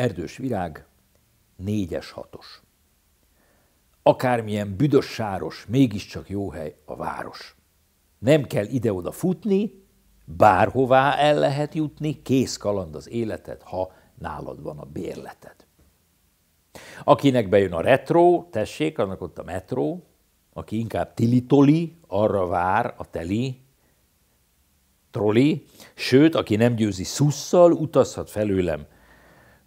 Erdős virág, négyes hatos. Akármilyen büdös sáros, mégiscsak jó hely a város. Nem kell ide-oda futni, bárhová el lehet jutni, kész kaland az életed, ha nálad van a bérleted. Akinek bejön a retro, tessék, annak ott a metró, aki inkább tilitoli, arra vár a teli troli, sőt, aki nem győzi szusszal, utazhat felőlem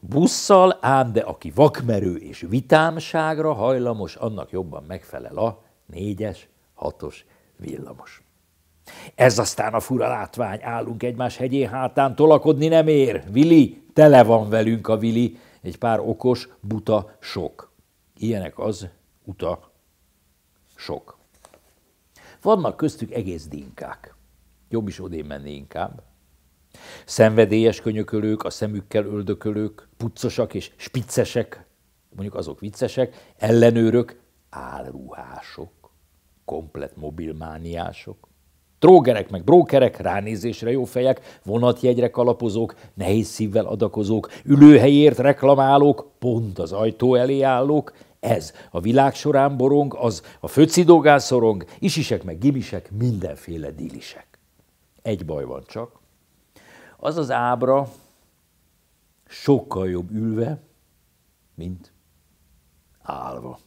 busszal, ám de aki vakmerő és vitámságra hajlamos, annak jobban megfelel a négyes, hatos villamos. Ez aztán a fura látvány, állunk egymás hegyén hátán, tolakodni nem ér. Vili, tele van velünk a Vili, egy pár okos, buta, sok. Ilyenek az uta sok. Vannak köztük egész dinkák. Jobb is odén menni inkább. Szenvedélyes könyökölők, a szemükkel öldökölők, puccosak és spiccesek, mondjuk azok viccesek, ellenőrök, álruhások, komplet mobilmániások. Trógerek meg brókerek, ránézésre jó fejek, vonatjegyre kalapozók, nehéz szívvel adakozók, ülőhelyért reklamálók, pont az ajtó elé állók, ez a világ során borong, az a föcidogán szorong, isisek meg gimisek, mindenféle dílisek. Egy baj van csak, az az ábra sokkal jobb ülve, mint állva.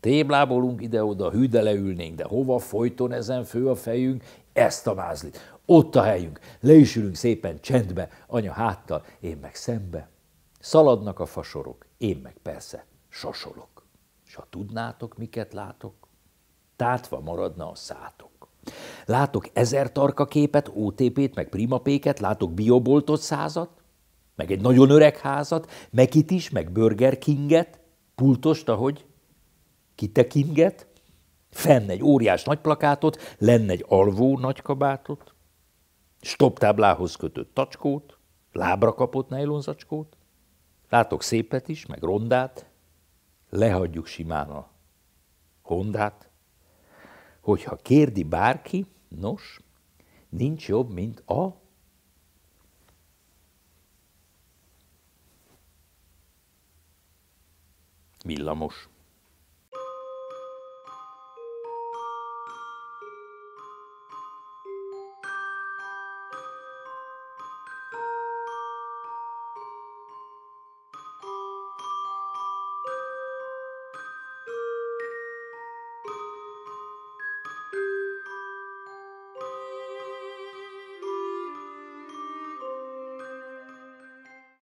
Téblábolunk ide-oda, hűde leülnénk, de hova folyton ezen fő a fejünk? Ezt a mázlit. Ott a helyünk. Le is ülünk szépen csendbe, anya háttal, én meg szembe. Szaladnak a fasorok, én meg persze sasolok. S ha tudnátok, miket látok, tátva maradna a szátok. Látok ezer tarka képet, OTP-t, meg primapéket, látok bioboltot százat, meg egy nagyon öreg házat, meg itt is, meg Burger Kinget, pultost, ahogy kitekinget, fenn egy óriás nagy plakátot, lenne egy alvó nagy kabátot, stoptáblához kötött tacskót, lábra kapott nejlonzacskót, látok szépet is, meg rondát, lehagyjuk simán a hondát, hogyha kérdi bárki, nos, nincs jobb, mint a villamos.